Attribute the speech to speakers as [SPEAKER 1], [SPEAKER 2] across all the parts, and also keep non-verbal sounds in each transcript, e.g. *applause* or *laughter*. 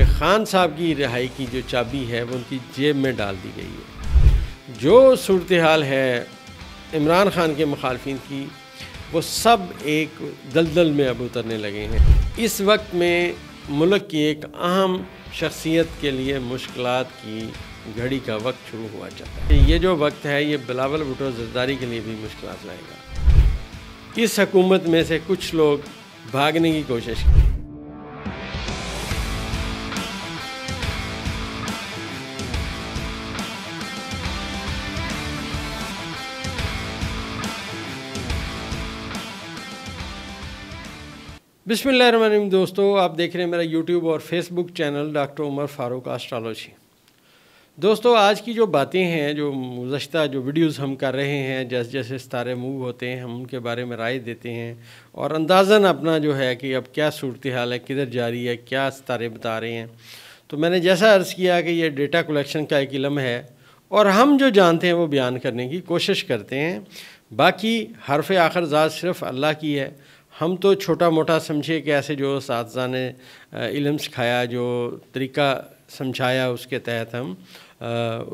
[SPEAKER 1] कि खान साहब की रिहाई की जो चाबी है वो उनकी जेब में डाल दी गई है जो सूरत हाल है इमरान खान के मुखालफी की वो सब एक दलदल में अब उतरने लगे हैं इस वक्त में मुल्क की एक अहम शख्सियत के लिए मुश्किल की घड़ी का वक्त शुरू हुआ जाता है ये जो वक्त है ये बिलावल भुटो जरदारी के लिए भी मुश्किल लाएगा इस हकूमत में से कुछ लोग भागने की कोशिश की बिसमीम दोस्तों आप देख रहे हैं मेरा यूट्यूब और Facebook channel doctor Umar Farooq astrology दोस्तों आज की जो बातें हैं जो गुज्त जो वीडियोस हम कर रहे हैं जैसे जैसे सितारे मूव होते हैं हम उनके बारे में राय देते हैं और अंदाजन अपना जो है कि अब क्या सूरत हाल है किधर जारी है क्या सितारे बता रहे हैं तो मैंने जैसा अर्ज़ किया कि यह डेटा कलेक्शन का एक इलम है और हम जो जानते हैं वो बयान करने की कोशिश करते हैं बाकी हरफ आखिरजात सिर्फ़ अल्लाह की है हम तो छोटा मोटा समझिए कि ऐसे जो साथजा ने इलम सिखाया जो तरीका समझाया उसके तहत हम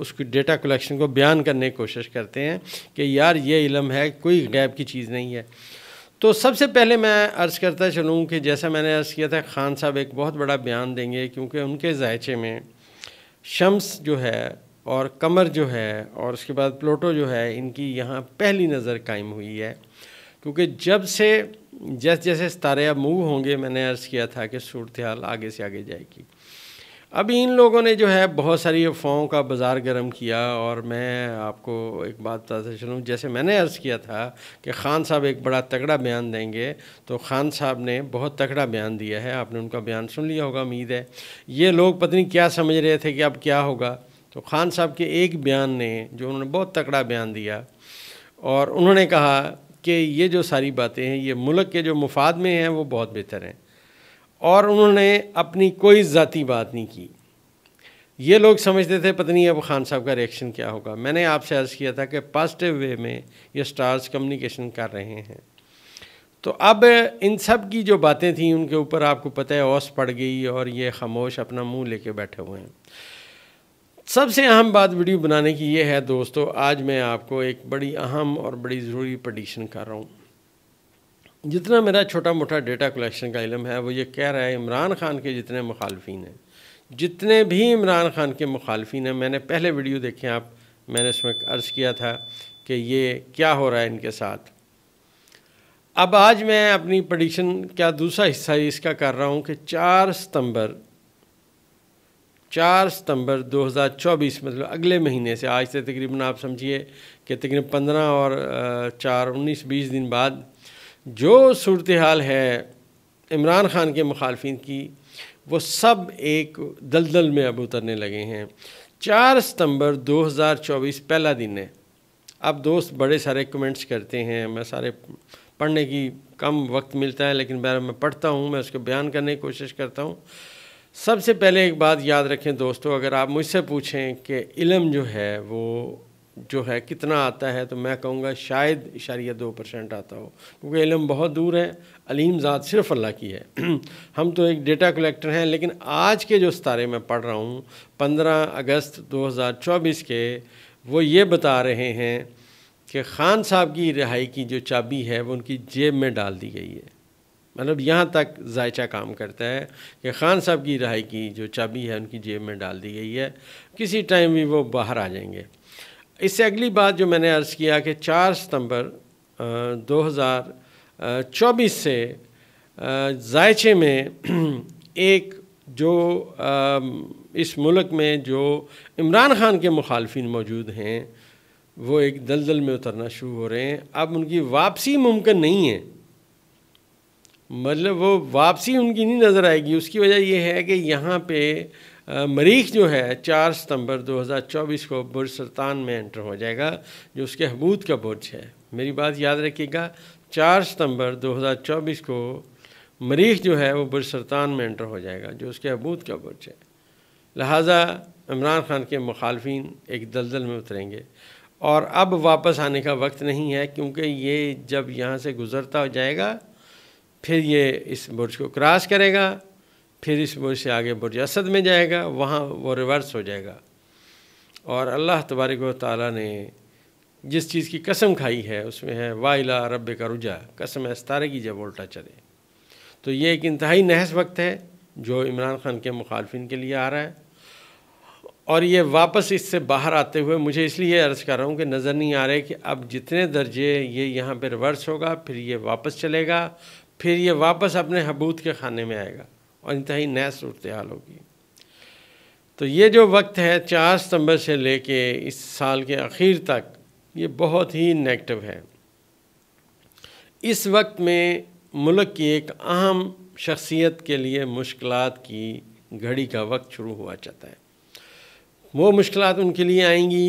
[SPEAKER 1] उसकी डेटा कलेक्शन को बयान करने की कोशिश करते हैं कि यार ये इलम है कोई गैब की चीज़ नहीं है तो सबसे पहले मैं अर्ज़ करता चलूँ कि जैसा मैंने अर्ज़ किया था ख़ान साहब एक बहुत बड़ा बयान देंगे क्योंकि उनके जायचे में शम्स जो है और कमर जो है और उसके बाद प्लोटो जो है इनकी यहाँ पहली नज़र कायम हुई है क्योंकि जब से जैसे जैसे सितारे अब मूव होंगे मैंने अर्ज़ किया था कि सूरत हाल आगे से आगे जाएगी अभी इन लोगों ने जो है बहुत सारी अफवाहों का बाज़ार गर्म किया और मैं आपको एक बात बताते चलूँ जैसे मैंने अर्ज़ किया था कि ख़ान साहब एक बड़ा तगड़ा बयान देंगे तो ख़ान साहब ने बहुत तगड़ा बयान दिया है आपने उनका बयान सुन लिया होगा उम्मीद है ये लोग पत्नी क्या समझ रहे थे कि अब क्या होगा तो ख़ान साहब के एक बयान ने जो उन्होंने बहुत तगड़ा बयान दिया और उन्होंने कहा कि ये जो सारी बातें हैं ये मुल्क के जो मुफाद में हैं वो बहुत बेहतर हैं और उन्होंने अपनी कोई ज़ाती बात नहीं की ये लोग समझते थे पता नहीं अब खान साहब का रिएक्शन क्या होगा मैंने आपसे अर्ज़ किया था कि पॉजिटिव वे में ये स्टार्स कम्युनिकेशन कर रहे हैं तो अब इन सब की जो बातें थी उनके ऊपर आपको पता है औस पड़ गई और ये खामोश अपना मुंह लेके बैठे हुए हैं सबसे अहम बात वीडियो बनाने की ये है दोस्तों आज मैं आपको एक बड़ी अहम और बड़ी ज़रूरी पटिशन कर रहा हूँ जितना मेरा छोटा मोटा डेटा कलेक्शन का इलम है वो ये कह रहा है इमरान खान के जितने मुखालफी हैं जितने भी इमरान खान के मुखालफी हैं मैंने पहले वीडियो देखे आप मैंने उसमें अर्ज़ किया था कि ये क्या हो रहा है इनके साथ अब आज मैं अपनी पटिशन का दूसरा हिस्सा इसका कर रहा हूँ कि चार सितंबर चार सितंबर 2024 मतलब अगले महीने से आज से तकरीबन आप समझिए कि तकरीबन पंद्रह और चार उन्नीस बीस दिन बाद जो सूरत हाल है इमरान ख़ान के मुखालफन की वो सब एक दलदल में अब उतरने लगे हैं चार सितंबर 2024 पहला दिन है अब दोस्त बड़े सारे कमेंट्स करते हैं मैं सारे पढ़ने की कम वक्त मिलता है लेकिन मैं पढ़ता हूँ मैं उसको बयान करने की कोशिश करता हूँ सबसे पहले एक बात याद रखें दोस्तों अगर आप मुझसे पूछें कि इलम जो है वो जो है कितना आता है तो मैं कहूँगा शायद इशारिया दो परसेंट आता हो क्योंकि इलम बहुत दूर है अलीम ज़ात सिर्फ अल्लाह की है *clears throat* हम तो एक डेटा कलेक्टर हैं लेकिन आज के जो सितारे मैं पढ़ रहा हूँ पंद्रह अगस्त 2024 के वो ये बता रहे हैं कि ख़ान साहब की रिहाई की जो चाबी है वो उनकी जेब में डाल दी गई है मतलब यहाँ तक जायचा काम करता है कि खान साहब की रहाई की जो चाबी है उनकी जेब में डाल दी गई है किसी टाइम भी वो बाहर आ जाएंगे इससे अगली बात जो मैंने अर्ज़ किया कि 4 सितंबर दो हज़ार चौबीस से जायचे में *clears throat* एक जो इस मुल्क में जो इमरान ख़ान के मुखालफी मौजूद हैं वो एक दलदल में उतरना शुरू हो रहे हैं अब उनकी वापसी मुमकिन नहीं है मतलब वो वापसी उनकी नहीं नज़र आएगी उसकी वजह यह है कि यहाँ पे मरीख जो है चार सितंबर 2024 को बुर्ज सुल्तान में एंटर हो जाएगा जो उसके हबूत का बुर्ज है मेरी बात याद रखिएगा चार सितंबर 2024 को मरीख जो है वो बुर सुल्तान में एंटर हो जाएगा जो उसके हबूत का बुर्ज है लिहाजा इमरान खान के मुखालफी एक दलदल में उतरेंगे और अब वापस आने का वक्त नहीं है क्योंकि ये जब यहाँ से गुज़रता जाएगा फिर ये इस बुर्ज को क्रॉस करेगा फिर इस बुर्ज से आगे बुर्ज असद में जाएगा वहाँ वो रिवर्स हो जाएगा और अल्लाह तबारक ताली ने जिस चीज़ की कसम खाई है उसमें है वाइला रब का रुझा कसम है सतारे की जब उल्टा चले तो ये एक इंतहाई नहस वक्त है जो इमरान खान के मुखालफन के लिए आ रहा है और ये वापस इससे बाहर आते हुए मुझे इसलिए अर्ज़ कर रहा हूँ कि नज़र नहीं आ रहे कि अब जितने दर्जे ये यहाँ पर रिवर्स होगा फिर ये वापस चलेगा फिर ये वापस अपने हबूत के खाने में आएगा और इंतहाई नया सूरत हाल होगी तो ये जो वक्त है चार सितंबर से लेके इस साल के आखिर तक ये बहुत ही नेगेटिव है इस वक्त में मुल्क की एक अहम शख्सियत के लिए मुश्किल की घड़ी का वक्त शुरू हुआ जाता है वो मुश्किल उनके लिए आएंगी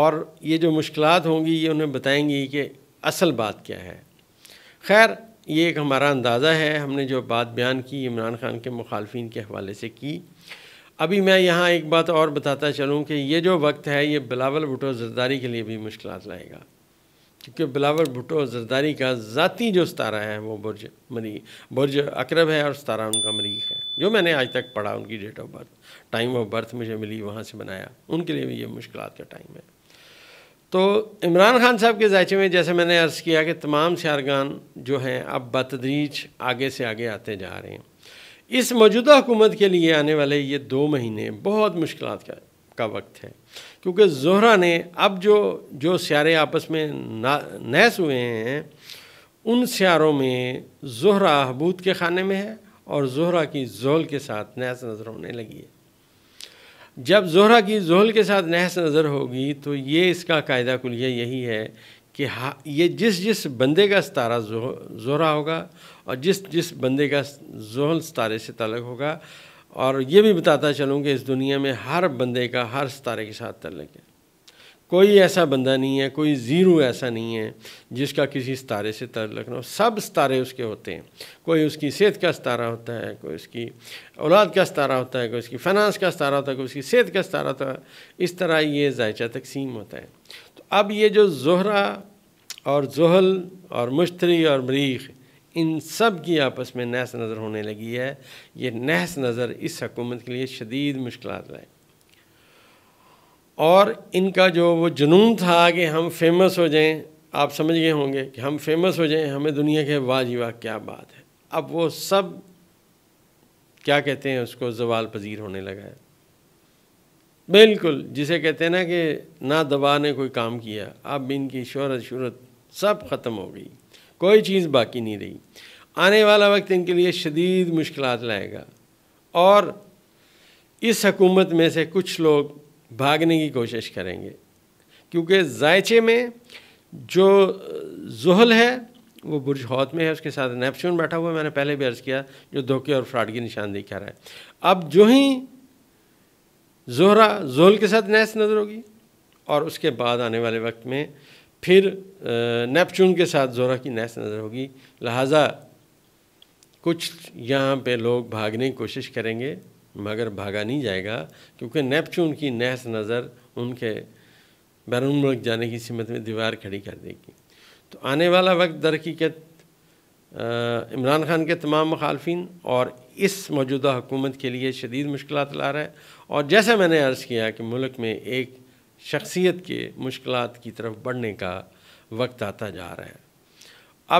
[SPEAKER 1] और ये जो मुश्किल होंगी ये उन्हें बताएंगी कि असल बात क्या है खैर ये एक हमारा अंदाज़ा है हमने जो बात बयान की इमरान खान के मुखालफी के हवाले से की अभी मैं यहाँ एक बात और बताता चलूँ कि ये जो वक्त है ये बिलावल भुटो जरदारी के लिए भी मुश्किल लाएगा क्योंकि बिलावल भुटो जरदारी का ज़ाती जो सतारा है वो बुरज मरी बुरज अकरब है और सतारा उनका मरीख है जो मैंने आज तक पढ़ा उनकी date of birth time of birth मुझे मिली वहाँ से बनाया उनके लिए भी ये मुश्किल का टाइम है तो इमरान खान साहब के जायचे में जैसे मैंने अर्ज़ किया कि तमाम शारगान जो हैं अब बतदरीज आगे से आगे आते जा रहे हैं इस मौजूदा हुकूमत के लिए आने वाले ये दो महीने बहुत मुश्किल का का वक्त है क्योंकि जोहरा ने अब जो जो स्यारे आपस में ना नहस हुए हैं उन सारों में जोहरा हबूत के खाने में है और जोहरा की जोल के साथ नहस नज़र होने लगी है जब जोहरा की जोहल के साथ नहस नज़र होगी तो ये इसका कायदा कुलिया यही है कि हा ये जिस जिस बंदे का सितारा जोहरा होगा और जिस जिस बंदे का जोहल सितारे से तलक होगा और ये भी बताता चलूँ कि इस दुनिया में हर बंदे का हर सितारे के साथ तलक है कोई ऐसा बंदा नहीं है कोई ज़ीरो ऐसा नहीं है जिसका किसी सितारे से तल्लक ना हो सब सितारे उसके होते हैं कोई उसकी सेहत का सितारा होता है कोई उसकी औलाद का सितारा होता है कोई उसकी फाइनेंस का सितारा होता है कोई उसकी सेहत का सितारा होता है इस तरह ये जायचा तकसीम होता है तो अब ये जो जहरा और जहल और मुश्तरी और मरीख इन सब की आपस में नहस नज़र होने लगी है ये नहस नज़र इस हकूमत के लिए शदीद मुश्किल लाए और इनका जो वो जुनून था कि हम फेमस हो जाएं आप समझ गए होंगे कि हम फेमस हो जाएं हमें दुनिया के वाजिवा क्या बात है अब वो सब क्या कहते हैं उसको जवाल पजीर होने लगा है बिल्कुल जिसे कहते हैं ना कि ना दवा ने कोई काम किया अब इनकी शहरत शहरत सब ख़त्म हो गई कोई चीज़ बाकी नहीं रही आने वाला वक्त इनके लिए शदीद मुश्किल लाएगा और इस हकूमत में से कुछ लोग भागने की कोशिश करेंगे क्योंकि जायचे में जो जहल है वो बुरज हौत में है उसके साथ नेपच्यून बैठा हुआ मैंने पहले भी अर्ज़ किया जो धोखे और फ्रॉड की निशानदेही कर रहा है अब जो ही जोहरा जोहल के साथ नैस नज़र होगी और उसके बाद आने वाले वक्त में फिर नेपच्यून के साथ जोहरा की नैस नज़र होगी लिहाजा कुछ यहाँ पे लोग भागने की कोशिश करेंगे मगर भागा नहीं जाएगा क्योंकि नेपच्यून की नहस नज़र उनके बैरून मुल्क जाने की सीमत में दीवार खड़ी कर देगी तो आने वाला वक्त दरकीकत इमरान खान के तमाम मुखालफन और इस मौजूदा हुकूमत के लिए शदीद मुश्किल ला रहा है और जैसा मैंने अर्ज़ किया कि मुल्क में एक शख्सियत के मुश्किल की तरफ बढ़ने का वक्त आता जा रहा है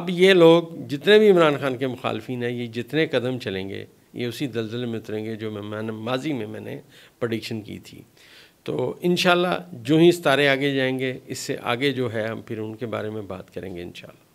[SPEAKER 1] अब ये लोग जितने भी इमरान खान के मुखालफन हैं ये जितने कदम चलेंगे ये उसी दलदल में उतरेंगे जो मैं मैंने माजी में मैंने प्रडिक्शन की थी तो इन जो ही इस तारे आगे जाएंगे इससे आगे जो है हम फिर उनके बारे में बात करेंगे इनशाला